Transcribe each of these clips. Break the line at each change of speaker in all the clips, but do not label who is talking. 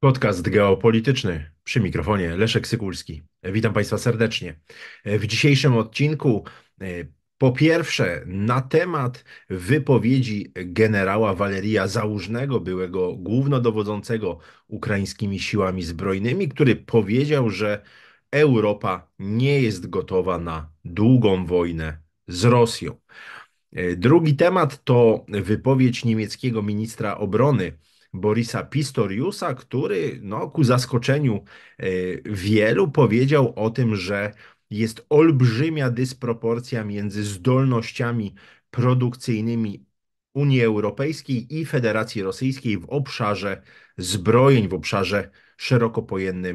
Podcast geopolityczny przy mikrofonie Leszek Sykulski. Witam Państwa serdecznie. W dzisiejszym odcinku e, po pierwsze na temat wypowiedzi generała Waleria Załużnego, byłego głównodowodzącego ukraińskimi siłami zbrojnymi, który powiedział, że Europa nie jest gotowa na długą wojnę z Rosją. E, drugi temat to wypowiedź niemieckiego ministra obrony Borisa Pistoriusa, który no, ku zaskoczeniu e, wielu powiedział o tym, że jest olbrzymia dysproporcja między zdolnościami produkcyjnymi Unii Europejskiej i Federacji Rosyjskiej w obszarze zbrojeń, w obszarze szeroko, e,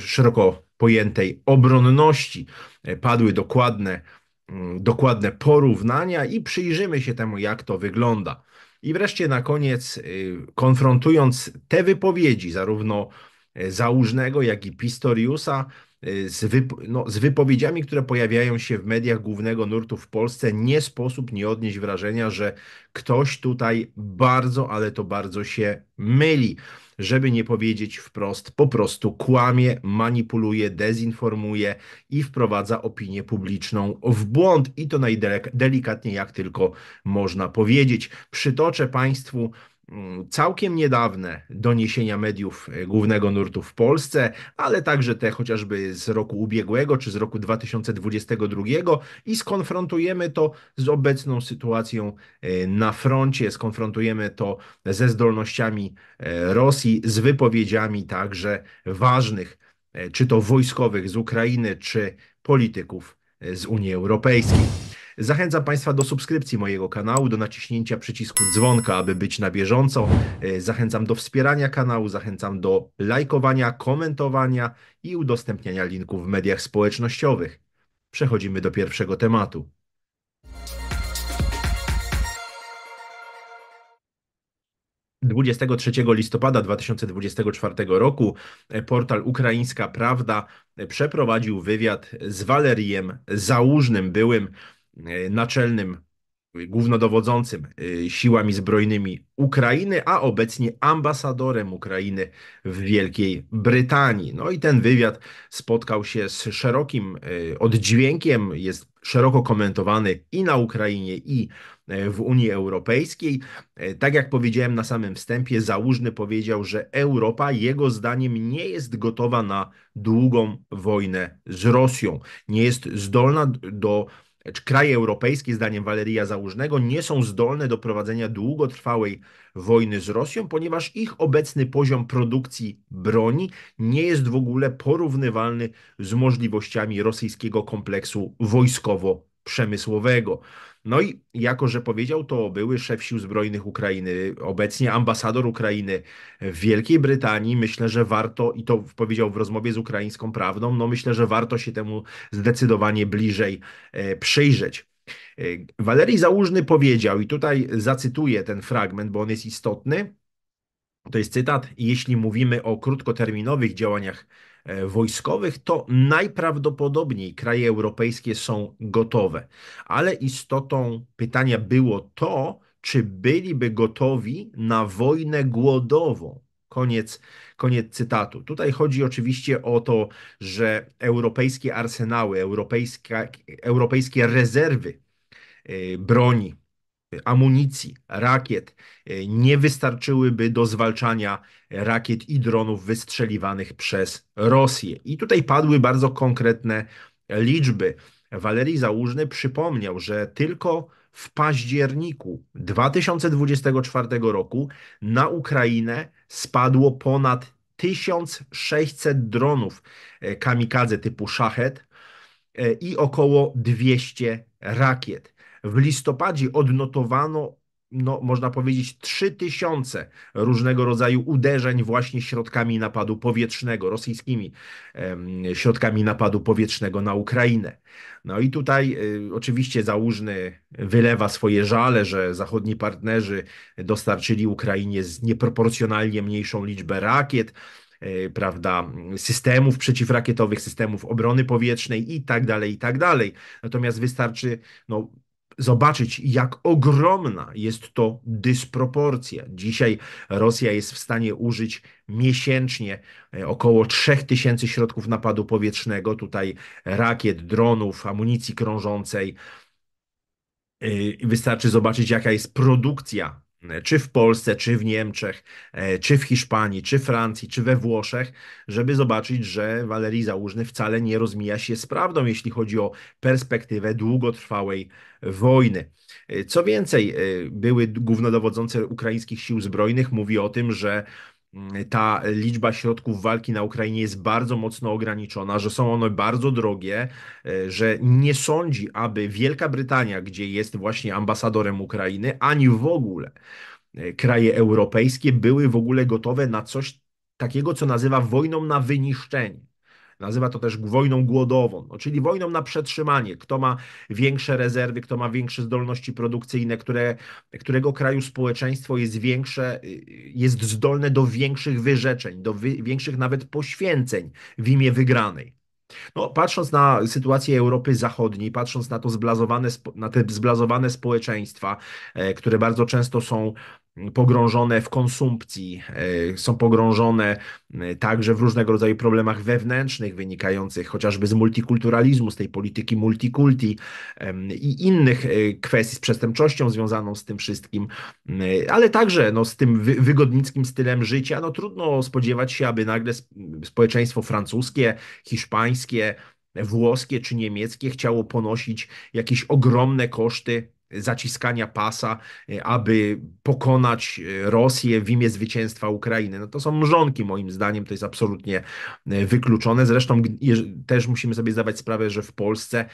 szeroko pojętej obronności. E, padły dokładne, mm, dokładne porównania i przyjrzymy się temu, jak to wygląda. I wreszcie na koniec, y, konfrontując te wypowiedzi, zarówno y, Załużnego, jak i Pistoriusa, y, z, wypo no, z, wypowiedziami, które pojawiają się w mediach głównego nurtu w Polsce, nie sposób nie odnieść wrażenia, że ktoś tutaj bardzo, ale to bardzo się myli żeby nie powiedzieć wprost, po prostu kłamie, manipuluje, dezinformuje i wprowadza opinię publiczną w błąd i to najdelikatniej jak tylko można powiedzieć. Przytoczę Państwu całkiem niedawne doniesienia mediów e, głównego nurtu w Polsce, ale także te chociażby z roku ubiegłego czy z roku 2022 i skonfrontujemy to z obecną sytuacją e, na froncie, skonfrontujemy to ze zdolnościami e, Rosji, z wypowiedziami także ważnych, czy to wojskowych z Ukrainy, czy polityków z Unii Europejskiej. Zachęcam Państwa do subskrypcji mojego kanału, do naciśnięcia przycisku dzwonka, aby być na bieżąco. E, zachęcam do wspierania kanału, zachęcam do lajkowania, komentowania i udostępniania linków w mediach społecznościowych. Przechodzimy do pierwszego tematu. Dwudziestego trzeciego listopada 2024 roku e, portal Ukraińska Prawda e, przeprowadził wywiad z Walerijem Załużnym, byłym E, naczelnym, głównodowodzącym e, siłami zbrojnymi Ukrainy, a obecnie ambasadorem Ukrainy w Wielkiej Brytanii. No i ten wywiad spotkał się z szerokim e, oddźwiękiem, jest szeroko komentowany i na Ukrainie, i w Unii Europejskiej. Tak jak powiedziałem na samym wstępie, Załużny powiedział, że Europa jego zdaniem nie jest gotowa na długą wojnę z Rosją, nie jest zdolna do czy kraje europejskie, zdaniem Waleria Załużnego, nie są zdolne do prowadzenia długotrwałej wojny z Rosją, ponieważ ich obecny poziom produkcji broni nie jest w ogóle porównywalny z możliwościami rosyjskiego kompleksu wojskowo przemysłowego. No i jako, że powiedział to były szef Sił Zbrojnych Ukrainy, obecnie ambasador Ukrainy w Wielkiej Brytanii, myślę, że warto, i to powiedział w rozmowie z ukraińską prawdą, no myślę, że warto się temu zdecydowanie bliżej e, przyjrzeć. E, Walerii Załużny powiedział, i tutaj zacytuję ten fragment, bo on jest istotny, to jest cytat, jeśli mówimy o krótkoterminowych działaniach e, wojskowych, to najprawdopodobniej kraje europejskie są gotowe. Ale istotą pytania było to, czy byliby gotowi na wojnę głodową. Koniec, koniec cytatu. Tutaj chodzi oczywiście o to, że europejskie arsenały, europejskie, europejskie rezerwy e, broni amunicji, rakiet e, nie wystarczyłyby do zwalczania rakiet i dronów wystrzeliwanych przez Rosję. I tutaj padły bardzo konkretne liczby. Walerii Załóżny przypomniał, że tylko w październiku 2024 roku na Ukrainę spadło ponad 1600 dronów e, kamikadze typu Szachet e, i około 200 rakiet. W listopadzie odnotowano no, można powiedzieć, 3000 różnego rodzaju uderzeń właśnie środkami napadu powietrznego, rosyjskimi środkami napadu powietrznego na Ukrainę. No i tutaj y, oczywiście załóżny wylewa swoje żale, że zachodni partnerzy dostarczyli Ukrainie z nieproporcjonalnie mniejszą liczbę rakiet, y, prawda, systemów przeciwrakietowych, systemów obrony powietrznej i tak dalej, i tak dalej. Natomiast wystarczy, no, zobaczyć, jak ogromna jest to dysproporcja. Dzisiaj Rosja jest w stanie użyć miesięcznie e, około 3000 środków napadu powietrznego, tutaj rakiet, dronów, amunicji krążącej. E, wystarczy zobaczyć, jaka jest produkcja E, czy w Polsce, czy w Niemczech, e, czy w Hiszpanii, czy Francji, czy we Włoszech, żeby zobaczyć, że Walerii Załóżny wcale nie rozmija się z prawdą, jeśli chodzi o perspektywę długotrwałej wojny. E, co więcej, były głównodowodzący ukraińskich sił zbrojnych mówi o tym, że Mm, ta liczba środków walki na Ukrainie jest bardzo mocno ograniczona, że są one bardzo drogie, e, że nie sądzi, aby Wielka Brytania, gdzie jest właśnie ambasadorem Ukrainy, ani w ogóle e, kraje europejskie były w ogóle gotowe na coś takiego, co nazywa wojną na wyniszczenie. Nazywa to też wojną głodową, no, czyli wojną na przetrzymanie. Kto ma większe rezerwy, kto ma większe zdolności produkcyjne, które, którego kraju społeczeństwo jest większe, y, jest zdolne do większych wyrzeczeń, do wy, większych nawet poświęceń w imię wygranej. No, patrząc na sytuację Europy Zachodniej, patrząc na, to zblazowane, na te zblazowane społeczeństwa, e, które bardzo często są pogrążone w konsumpcji, e, są pogrążone e, także w różnego rodzaju problemach wewnętrznych wynikających chociażby z multikulturalizmu, z tej polityki multikulti i innych e, kwestii z przestępczością związaną z tym wszystkim, ale także no, z tym wygodnickim stylem życia. No, trudno spodziewać się, aby nagle społeczeństwo francuskie, hiszpańskie, włoskie czy niemieckie chciało ponosić jakieś ogromne koszty zaciskania pasa, e, aby pokonać e, Rosję w imię zwycięstwa Ukrainy. No to są mrzonki moim zdaniem, to jest absolutnie e, wykluczone. Zresztą też musimy sobie zdawać sprawę, że w Polsce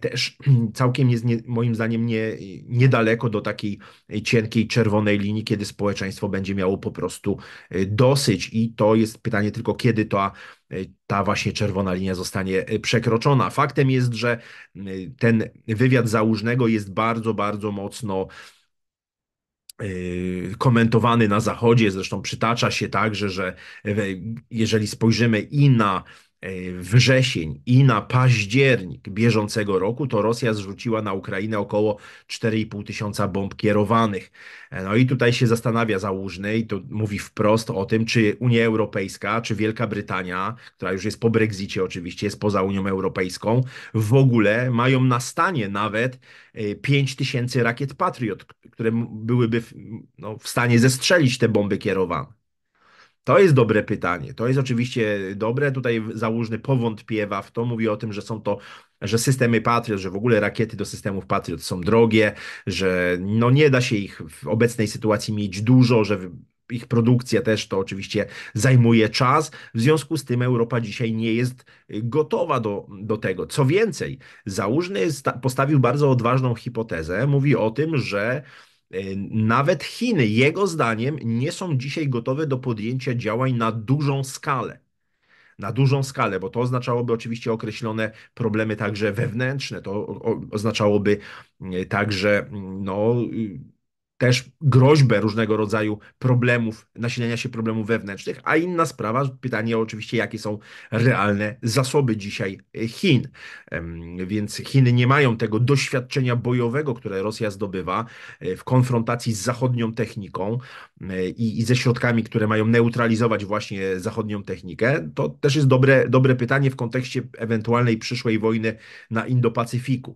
też całkiem jest nie, moim zdaniem nie, niedaleko do takiej cienkiej czerwonej linii, kiedy społeczeństwo będzie miało po prostu dosyć i to jest pytanie tylko kiedy to. Y, ta właśnie czerwona linia zostanie y, przekroczona. Faktem jest, że y, ten wywiad załużnego jest bardzo, bardzo mocno komentowany na Zachodzie. Zresztą przytacza się także, że jeżeli spojrzymy i na E, wrzesień i na październik bieżącego roku, to Rosja zrzuciła na Ukrainę około 4,5 tysiąca bomb kierowanych. E, no i tutaj się zastanawia Załużny i to mówi wprost o tym, czy Unia Europejska, czy Wielka Brytania, która już jest po Brexicie oczywiście, jest poza Unią Europejską, w ogóle mają na stanie nawet 5 e, tysięcy rakiet Patriot, które byłyby w, no, w stanie zestrzelić te bomby kierowane. To jest dobre pytanie. To jest oczywiście dobre. Tutaj załóżny powątpiewa w to, mówi o tym, że są to, że systemy Patriot, że w ogóle rakiety do systemów Patriot są drogie, że no nie da się ich w obecnej sytuacji mieć dużo, że ich produkcja też to oczywiście zajmuje czas. W związku z tym Europa dzisiaj nie jest gotowa do, do tego. Co więcej, Załóżny postawił bardzo odważną hipotezę. Mówi o tym, że E, nawet Chiny, jego zdaniem, nie są dzisiaj gotowe do podjęcia działań na dużą skalę. Na dużą skalę, bo to oznaczałoby oczywiście określone problemy także wewnętrzne, to oznaczałoby e, także mm, no, y, też groźbę różnego rodzaju problemów, nasilenia się problemów wewnętrznych, a inna sprawa, pytanie oczywiście, jakie są realne zasoby dzisiaj e, Chin. Więc Chiny nie mają tego doświadczenia bojowego, które Rosja zdobywa e, w konfrontacji z zachodnią techniką e, i, i ze środkami, które mają neutralizować właśnie zachodnią technikę. To też jest dobre, dobre pytanie w kontekście ewentualnej przyszłej wojny na Indo-Pacyfiku.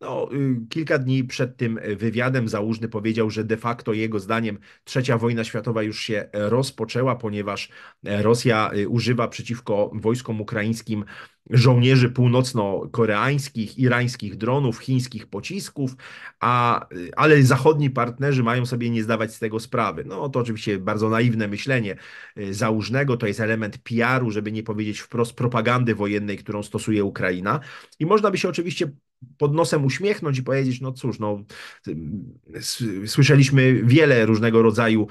No, y, kilka dni przed tym wywiadem załóżny powiedział, że że de facto jego zdaniem trzecia wojna światowa już się rozpoczęła, ponieważ Rosja y, używa przeciwko wojskom ukraińskim żołnierzy północno-koreańskich, irańskich dronów, chińskich pocisków, a, ale zachodni partnerzy mają sobie nie zdawać z tego sprawy. No to oczywiście bardzo naiwne myślenie y, załużnego, to jest element PR-u, żeby nie powiedzieć wprost propagandy wojennej, którą stosuje Ukraina. I można by się oczywiście pod nosem uśmiechnąć i powiedzieć, no cóż, no, y, y, słyszeliśmy wiele różnego rodzaju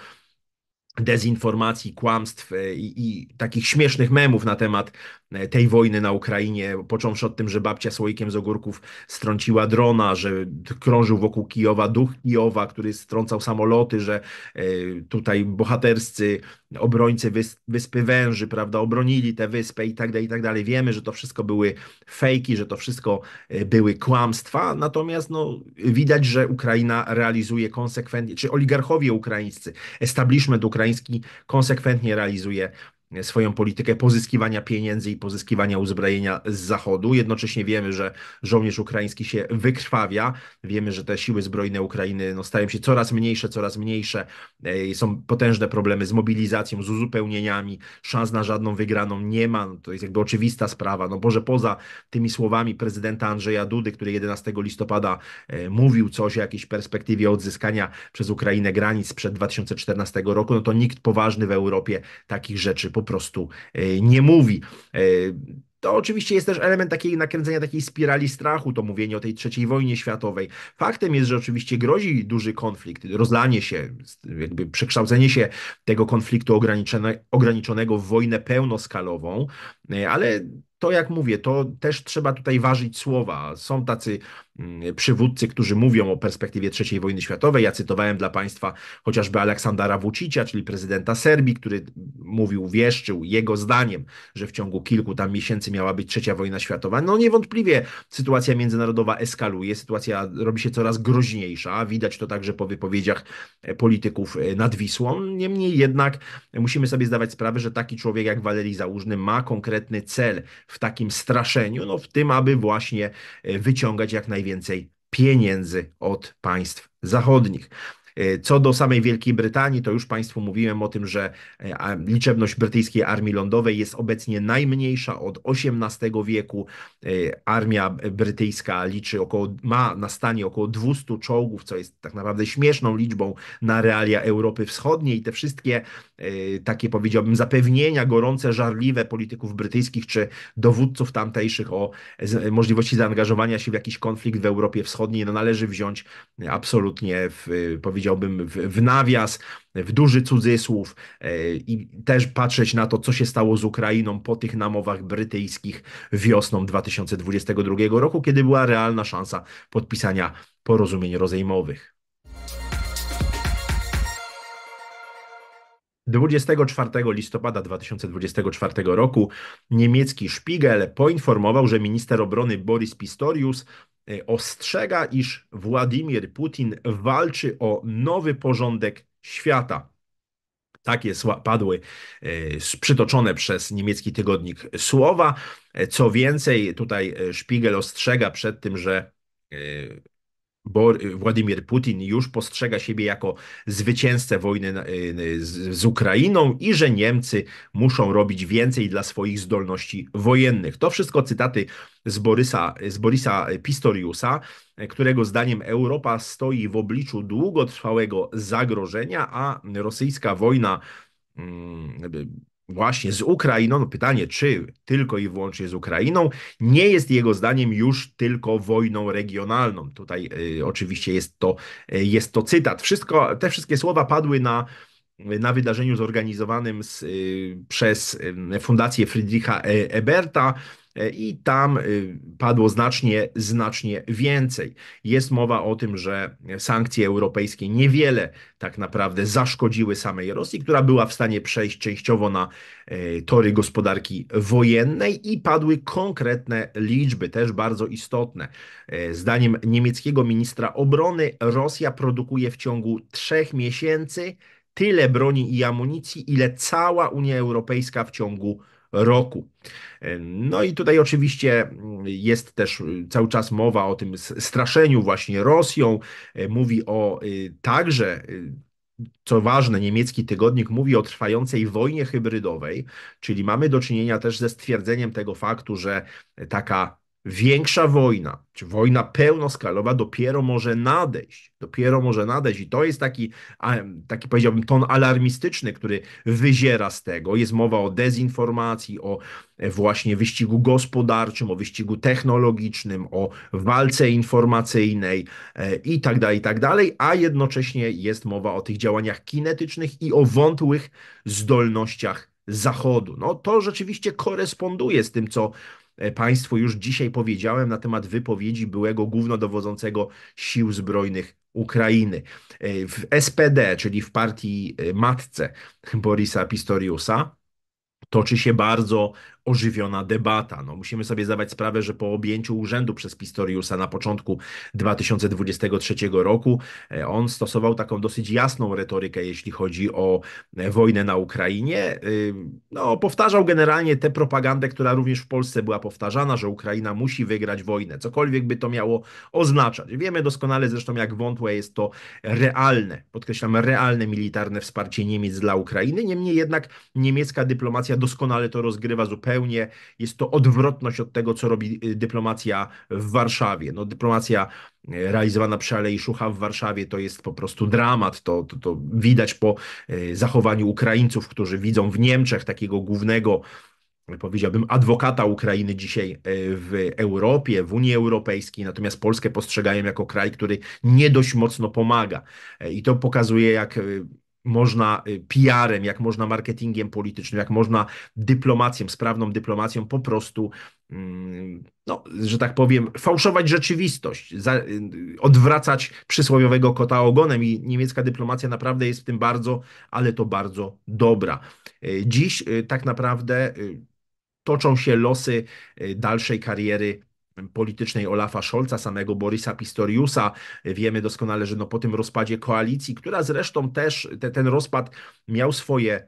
dezinformacji, kłamstw e, i, i, takich śmiesznych memów na temat e, tej wojny na Ukrainie, począwszy od tym, że babcia słoikiem z ogórków strąciła drona, że krążył wokół Kijowa duch Kijowa, który strącał samoloty, że e, tutaj bohaterscy obrońcy Wyspy Węży, prawda, obronili tę wyspę i tak dalej, i tak dalej. Wiemy, że to wszystko były fejki, że to wszystko były kłamstwa, natomiast no, widać, że Ukraina realizuje konsekwentnie, czy oligarchowie ukraińscy, establishment ukraiński ukraiński konsekwentnie realizuje E, swoją politykę pozyskiwania pieniędzy i pozyskiwania uzbrojenia z Zachodu. Jednocześnie wiemy, że żołnierz ukraiński się wykrwawia. Wiemy, że te siły zbrojne Ukrainy no, stają się coraz mniejsze, coraz mniejsze. E, są potężne problemy z mobilizacją, z uzupełnieniami. Szans na żadną wygraną nie ma. No, to jest jakby oczywista sprawa. No Boże, poza tymi słowami prezydenta Andrzeja Dudy, który 11 listopada e, mówił coś o jakiejś perspektywie odzyskania przez Ukrainę granic sprzed 2014 roku, no to nikt poważny w Europie takich rzeczy po po prostu e, nie mówi. E, to oczywiście jest też element takiej nakręcenia takiej spirali strachu, to mówienie o tej trzeciej wojnie światowej. Faktem jest, że oczywiście grozi duży konflikt, rozlanie się, jakby przekształcenie się tego konfliktu ograniczone, ograniczonego w wojnę pełnoskalową, e, ale to jak mówię, to też trzeba tutaj ważyć słowa. Są tacy Mm, przywódcy, którzy mówią o perspektywie III wojny światowej. Ja cytowałem dla Państwa chociażby Aleksandra Vucicia, czyli prezydenta Serbii, który mówił, wieszczył jego zdaniem, że w ciągu kilku tam miesięcy miała być trzecia wojna światowa. No niewątpliwie sytuacja międzynarodowa eskaluje, sytuacja robi się coraz groźniejsza, widać to także po wypowiedziach e, polityków e, nad Wisłą. Niemniej jednak musimy sobie zdawać sprawę, że taki człowiek jak Walerii Załóżny ma konkretny cel w takim straszeniu, no w tym, aby właśnie e, wyciągać jak najwięcej więcej pieniędzy od państw zachodnich. E, co do samej Wielkiej Brytanii, to już Państwu mówiłem o tym, że e, liczebność brytyjskiej armii lądowej jest obecnie najmniejsza od XVIII wieku. E, Armia brytyjska liczy około, ma na stanie około 200 czołgów, co jest tak naprawdę śmieszną liczbą na realia Europy Wschodniej. Te wszystkie takie powiedziałbym zapewnienia gorące, żarliwe polityków brytyjskich czy dowódców tamtejszych o możliwości zaangażowania się w jakiś konflikt w Europie Wschodniej, no należy wziąć absolutnie w, powiedziałbym, powiedziałbym, w, w nawias, w duży cudzysłów e, i też patrzeć na to, co się stało z Ukrainą po tych namowach brytyjskich wiosną 2022 roku, kiedy była realna szansa podpisania porozumień rozejmowych. 24 listopada 2024 roku niemiecki Spiegel poinformował, że minister obrony Boris Pistorius e, ostrzega, iż Władimir Putin walczy o nowy porządek świata. Takie padły e, przytoczone przez niemiecki tygodnik słowa. E, co więcej, tutaj Spiegel ostrzega przed tym, że bo Władimir Putin już postrzega siebie jako zwycięzcę wojny y, z, Ukrainą i że Niemcy muszą robić więcej dla swoich zdolności wojennych. To wszystko cytaty z Borysa, z Borysa Pistoriusa, którego zdaniem Europa stoi w obliczu długotrwałego zagrożenia, a rosyjska wojna mm, właśnie z Ukrainą, no pytanie, czy tylko i wyłącznie z Ukrainą, nie jest jego zdaniem już tylko wojną regionalną. Tutaj y, oczywiście jest to, y, jest to cytat. Wszystko, te wszystkie słowa padły na na wydarzeniu zorganizowanym z, y, przez y, Fundację Friedricha y, Eberta. E, i tam y, padło znacznie, znacznie więcej. Jest mowa o tym, że sankcje europejskie niewiele tak naprawdę zaszkodziły samej Rosji, która była w stanie przejść częściowo na e, tory gospodarki wojennej i padły konkretne liczby, też bardzo istotne. E, zdaniem niemieckiego ministra obrony, Rosja produkuje w ciągu trzech miesięcy tyle broni i amunicji, ile cała Unia Europejska w ciągu roku. No i tutaj oczywiście mm, jest też y, cały czas mowa o tym straszeniu właśnie Rosją. E, mówi o y, także y, co ważne, niemiecki tygodnik mówi o trwającej wojnie hybrydowej, czyli mamy do czynienia też ze stwierdzeniem tego faktu, że e, taka większa wojna, czy wojna pełnoskalowa dopiero może nadejść. Dopiero może nadejść i to jest taki, taki powiedziałbym ton alarmistyczny, który wyziera z tego. Jest mowa o dezinformacji, o e, właśnie wyścigu gospodarczym, o wyścigu technologicznym, o walce informacyjnej e, i tak dalej, i tak dalej, a jednocześnie jest mowa o tych działaniach kinetycznych i o wątłych zdolnościach Zachodu. No to rzeczywiście koresponduje z tym, co E, państwu już dzisiaj powiedziałem na temat wypowiedzi byłego głównodowodzącego sił zbrojnych Ukrainy. E, w SPD, czyli w partii e, matce Borisa Pistoriusa, toczy się bardzo ożywiona debata. No, musimy sobie zdawać sprawę, że po objęciu urzędu przez Pistoriusa na początku 2023 roku e, on stosował taką dosyć jasną retorykę, jeśli chodzi o e, wojnę na Ukrainie. E, no, powtarzał generalnie tę propagandę, która również w Polsce była powtarzana, że Ukraina musi wygrać wojnę, cokolwiek by to miało oznaczać. Wiemy doskonale zresztą, jak wątłe jest to realne, podkreślam, realne militarne wsparcie Niemiec dla Ukrainy. Niemniej jednak niemiecka dyplomacja doskonale to rozgrywa zupełnie zupełnie jest to odwrotność od tego, co robi y, dyplomacja w Warszawie. No, dyplomacja y, realizowana przy Alei Szucha w Warszawie to jest po prostu dramat. To, to, to widać po y, zachowaniu Ukraińców, którzy widzą w Niemczech takiego głównego powiedziałbym, adwokata Ukrainy dzisiaj w Europie, w Unii Europejskiej, natomiast Polskę postrzegają jako kraj, który nie dość mocno pomaga. I to pokazuje, jak można y, PR-em, jak można marketingiem politycznym, jak można dyplomacją, sprawną dyplomacją po prostu, mm, no, że tak powiem, fałszować rzeczywistość, y, odwracać przysłowiowego kota ogonem i niemiecka dyplomacja naprawdę jest w tym bardzo, ale to bardzo dobra. Y, dziś tak naprawdę toczą się losy dalszej kariery politycznej Olafa Scholza, samego Borisa Pistoriusa. Wiemy doskonale, że no po tym rozpadzie koalicji, która zresztą też te, ten rozpad miał swoje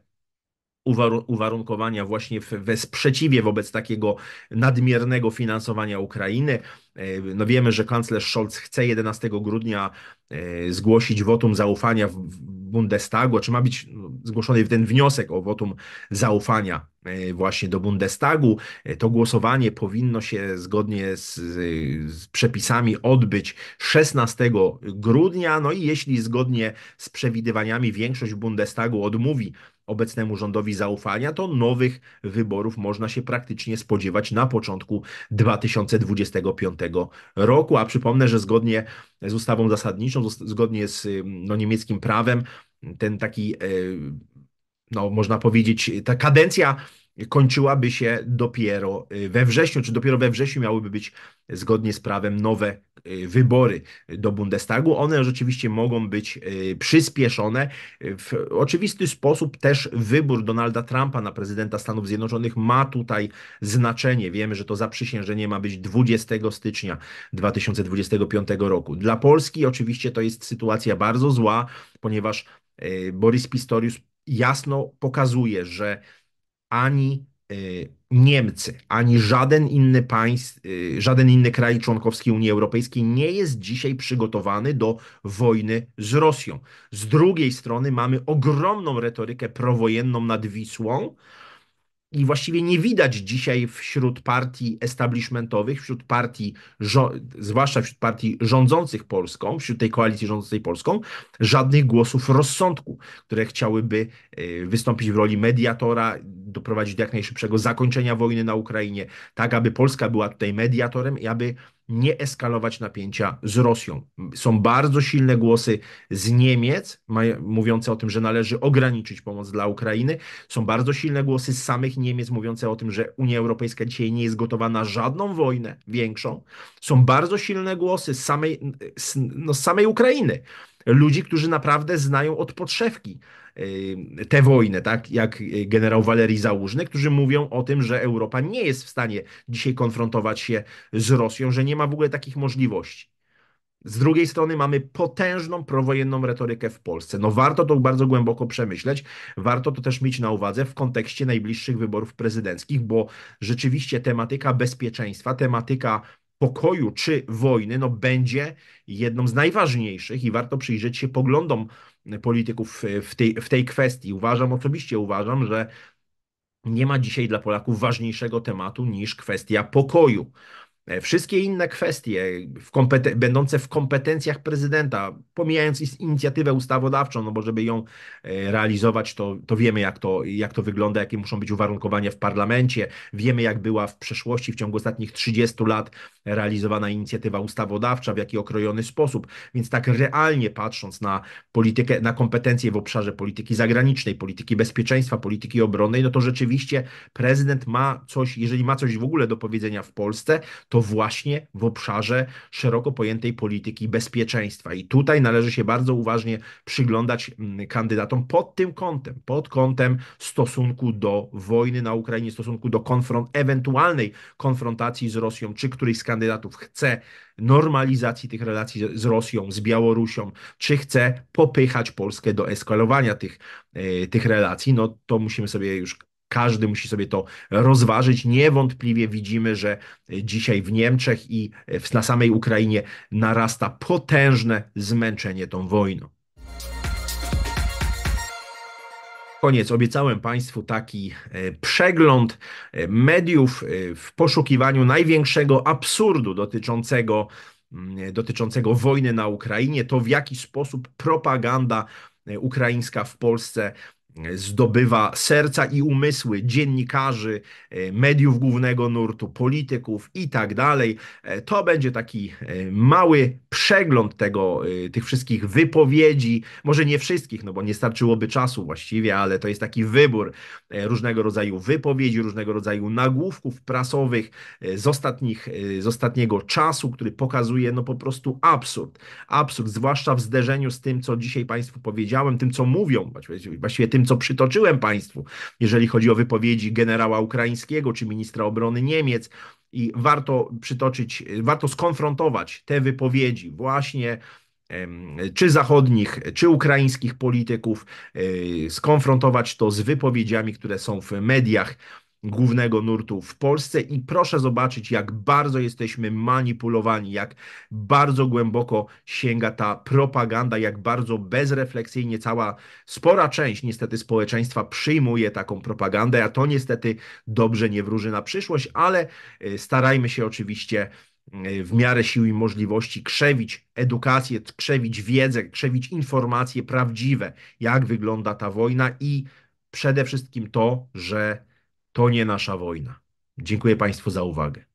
uwarunkowania właśnie w, we sprzeciwie wobec takiego nadmiernego finansowania Ukrainy. E, no wiemy, że kanclerz Scholz chce 11 grudnia e, zgłosić wotum zaufania w Bundestagu, czy ma być zgłoszony ten wniosek o wotum zaufania e, właśnie do Bundestagu. E, to głosowanie powinno się zgodnie z, z, przepisami odbyć 16 grudnia. No i jeśli zgodnie z przewidywaniami większość Bundestagu odmówi obecnemu rządowi zaufania, to nowych wyborów można się praktycznie spodziewać na początku 2025 roku. A przypomnę, że zgodnie z ustawą zasadniczą, zgodnie z no, niemieckim prawem, ten taki, e, no można powiedzieć, ta kadencja kończyłaby się dopiero e, we wrześniu, czy dopiero we wrześniu miałyby być zgodnie z prawem nowe e, wybory do Bundestagu. One rzeczywiście mogą być przyspieszone. W oczywisty sposób też wybór Donalda Trumpa na prezydenta Stanów Zjednoczonych ma tutaj znaczenie. Wiemy, że to zaprzysiężenie ma być 20 stycznia 2025 roku. Dla Polski oczywiście to jest sytuacja bardzo zła, ponieważ E, Boris Pistorius jasno pokazuje, że ani e, Niemcy, ani żaden inny państw, e, żaden inny kraj członkowski Unii Europejskiej nie jest dzisiaj przygotowany do wojny z Rosją. Z drugiej strony mamy ogromną retorykę prowojenną nad Wisłą, i właściwie nie widać dzisiaj wśród partii establishmentowych, wśród partii, zwłaszcza wśród partii rządzących Polską, wśród tej koalicji rządzącej Polską, żadnych głosów rozsądku, które chciałyby y, wystąpić w roli mediatora, doprowadzić do jak najszybszego zakończenia wojny na Ukrainie, tak aby Polska była tutaj mediatorem i aby nie eskalować napięcia z Rosją. Są bardzo silne głosy z Niemiec mówiące o tym, że należy ograniczyć pomoc dla Ukrainy. Są bardzo silne głosy z samych Niemiec mówiące o tym, że Unia Europejska dzisiaj nie jest gotowa na żadną wojnę większą. Są bardzo silne głosy z samej, no, z samej Ukrainy ludzi, którzy naprawdę znają od podszewki y, tę wojnę, tak jak y, generał Walerii Załużny, którzy mówią o tym, że Europa nie jest w stanie dzisiaj konfrontować się z Rosją, że nie ma w ogóle takich możliwości. Z drugiej strony mamy potężną prowojenną retorykę w Polsce. No warto to bardzo głęboko przemyśleć, warto to też mieć na uwadze w kontekście najbliższych wyborów prezydenckich, bo rzeczywiście tematyka bezpieczeństwa, tematyka pokoju czy wojny no, będzie jedną z najważniejszych i warto przyjrzeć się poglądom polityków w tej, w tej kwestii. Uważam, osobiście uważam, że nie ma dzisiaj dla Polaków ważniejszego tematu niż kwestia pokoju. E, wszystkie inne kwestie w będące w kompetencjach prezydenta, pomijając inicjatywę ustawodawczą, no bo żeby ją e, realizować, to, to wiemy, jak to, jak to wygląda, jakie muszą być uwarunkowania w parlamencie. Wiemy, jak była w przeszłości, w ciągu ostatnich 30 lat realizowana inicjatywa ustawodawcza, w jaki okrojony sposób. Więc tak realnie patrząc na politykę, na kompetencje w obszarze polityki zagranicznej, polityki bezpieczeństwa, polityki obronnej, no to rzeczywiście prezydent ma coś, jeżeli ma coś w ogóle do powiedzenia w Polsce, to właśnie w obszarze szeroko pojętej polityki bezpieczeństwa. I tutaj należy się bardzo uważnie przyglądać mm, kandydatom pod tym kątem, pod kątem stosunku do wojny na Ukrainie, stosunku do konfront, ewentualnej konfrontacji z Rosją, czy któryś z kandydatów chce normalizacji tych relacji z Rosją, z Białorusią, czy chce popychać Polskę do eskalowania tych, e, tych relacji, no to musimy sobie już każdy musi sobie to rozważyć. Niewątpliwie widzimy, że dzisiaj w Niemczech i na samej Ukrainie narasta potężne zmęczenie tą wojną. koniec obiecałem Państwu taki e, przegląd e, mediów e, w poszukiwaniu największego absurdu dotyczącego, mm, dotyczącego wojny na Ukrainie, to w jaki sposób propaganda ukraińska w Polsce zdobywa serca i umysły dziennikarzy, e, mediów głównego nurtu, polityków i tak dalej. E, to będzie taki e, mały przegląd tego, tych wszystkich wypowiedzi, może nie wszystkich, no bo nie starczyłoby czasu właściwie, ale to jest taki wybór różnego rodzaju wypowiedzi, różnego rodzaju nagłówków prasowych z, ostatnich, z ostatniego czasu, który pokazuje no po prostu absurd. Absurd, zwłaszcza w zderzeniu z tym, co dzisiaj Państwu powiedziałem, tym, co mówią, właściwie tym, co przytoczyłem Państwu, jeżeli chodzi o wypowiedzi generała ukraińskiego czy ministra obrony Niemiec. I warto przytoczyć, warto skonfrontować te wypowiedzi właśnie czy zachodnich, czy ukraińskich polityków, y, skonfrontować to z wypowiedziami, które są w mediach głównego nurtu w Polsce i proszę zobaczyć, jak bardzo jesteśmy manipulowani, jak bardzo głęboko sięga ta propaganda, jak bardzo bezrefleksyjnie cała spora część niestety społeczeństwa przyjmuje taką propagandę, a to niestety dobrze nie wróży na przyszłość, ale y, starajmy się oczywiście y, w miarę sił i możliwości krzewić edukację, krzewić wiedzę, krzewić informacje prawdziwe, jak wygląda ta wojna i przede wszystkim to, że to nie nasza wojna. Dziękuję Państwu za uwagę.